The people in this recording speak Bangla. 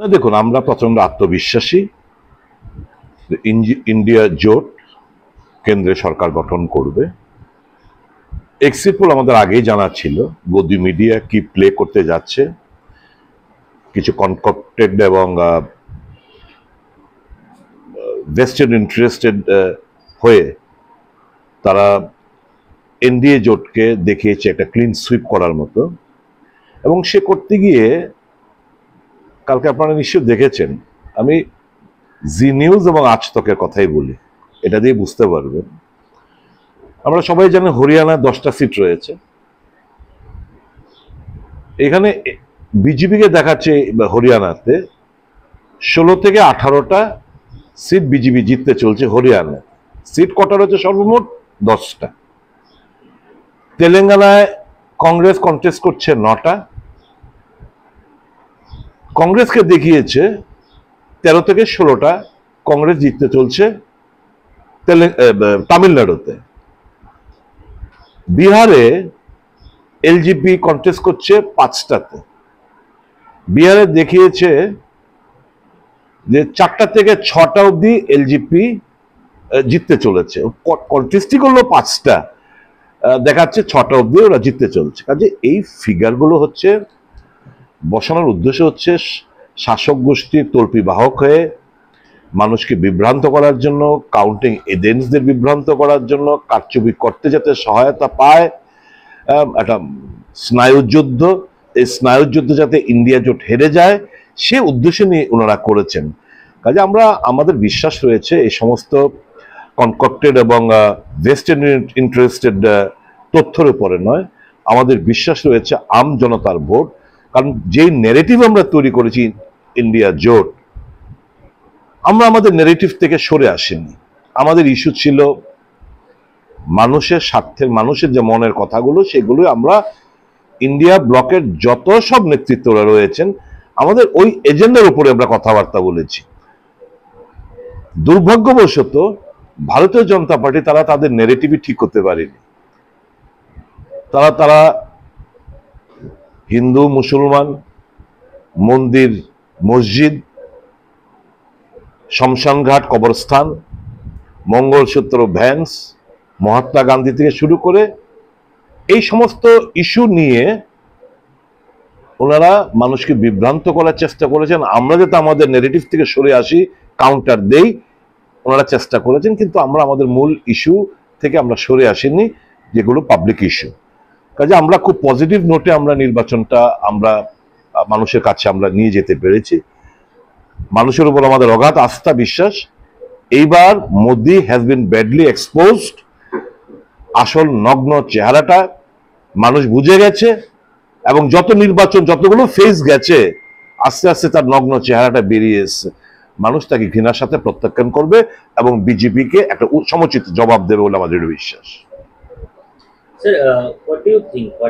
না দেখুন আমরা প্রচন্ড আত্মবিশ্বাসী ইন্ডিয়া জোট কেন্দ্রে সরকার গঠন করবে এক্সিট পোল আমাদের আগেই জানা ছিল গদি মিডিয়া কি প্লে করতে যাচ্ছে কিছু কনকপ্টেড এবং ভেস্টেড ইন্টারেস্টেড হয়ে তারা এনডিএ জোটকে দেখিয়েছে একটা ক্লিন সুইপ করার মতো এবং সে করতে গিয়ে কালকে আপনারা নিশ্চয় দেখেছেন আমি জি নিউজ এবং আজতকের কথাই বলি এটা দিয়ে বুঝতে পারবেন আমরা সবাই জানি হরিয়ানায় দশটা সিট রয়েছে এখানে বিজেপিকে দেখাচ্ছে হরিয়ানাতে ষোলো থেকে আঠারোটা সিট বিজেপি জিততে চলছে হরিয়ানা সিট কটা রয়েছে সর্বমোট দশটা তেলেঙ্গানায় কংগ্রেস কন্টেস্ট করছে নটা কংগ্রেসকে দেখিয়েছে তেরো থেকে ষোলোটা কংগ্রেস জিততে চলছে তামিলনাড়ুতে বিহারে এলজিপি কন্টেস্ট করছে পাঁচটাতে বিহারে দেখিয়েছে যে চারটা থেকে ছটা অবধি এলজিপি জিততে চলেছে কন্টেস্টই করলো পাঁচটা দেখাচ্ছে ছটা অবধি ওরা জিততে চলছে কাজে এই ফিগারগুলো হচ্ছে বসানোর উদ্দেশ্য হচ্ছে শাসক গোষ্ঠীর তর্পি বাহক হয়ে মানুষকে বিভ্রান্ত করার জন্য কাউন্টিং এজেন্টসদের বিভ্রান্ত করার জন্য কারচুপি করতে যাতে সহায়তা পায় একটা স্নায়ুযুদ্ধ এই স্নায়ুযুদ্ধ যাতে ইন্ডিয়া জোট হেরে যায় সে উদ্দেশ্য নিয়ে ওনারা করেছেন কাজে আমরা আমাদের বিশ্বাস রয়েছে এই সমস্ত কনকক্টেড এবং ওয়েস্টার্ন ইন্টারেস্টেড তথ্যের উপরে নয় আমাদের বিশ্বাস রয়েছে আম জনতার ভোট কারণ যে নেরেটিভ আমরা তৈরি করেছি ইন্ডিয়া জোট আমরা আমাদের নেরেটিভ থেকে সরে আসিনি আমাদের ইস্যু ছিল মানুষের স্বার্থের মানুষের যে মনের কথাগুলো সেগুলো আমরা ইন্ডিয়া ব্লকের যত সব নেতৃত্বরা রয়েছেন আমাদের ওই এজেন্ডার উপরে আমরা কথাবার্তা বলেছি দুর্ভাগ্যবশত ভারতীয় জনতা পার্টি তারা তাদের নেগেটিভই ঠিক করতে পারেনি তারা তারা হিন্দু মুসলমান মন্দির মসজিদ শমশানঘাট কবরস্থান মঙ্গলসূত্র ভ্যান্স মহাত্মা গান্ধী থেকে শুরু করে এই সমস্ত ইস্যু নিয়ে ওনারা মানুষকে বিভ্রান্ত করার চেষ্টা করেছেন আমরা যাতে আমাদের নেগেটিভ থেকে সরে আসি কাউন্টার দেই ওনারা চেষ্টা করেছেন কিন্তু আমরা আমাদের মূল ইস্যু থেকে আমরা সরে আসিনি যেগুলো পাবলিক ইস্যু কাজে আমরা খুব পজিটিভ নোটে আমরা নির্বাচনটা আমরা মানুষের কাছে আমরা নিয়ে যেতে পেরেছি মানুষের উপর আমাদের অগাধ আস্থা বিশ্বাস এইবার Modi has been badly exposed আসল নগ্ন চেহারাটা মানুষ বুঝে গেছে এবং যত নির্বাচন যতগুলো ফেস গেছে আস্তে আস্তে তার নগ্ন চেহারাটা বেরিয়ে এসছে মানুষ তাকে ঘৃণার সাথে প্রত্যাখ্যান করবে এবং বিজেপিকে একটা সমচিত জবাব দেবে বলে আমাদের বিশ্বাস Sir, uh, what do you think? What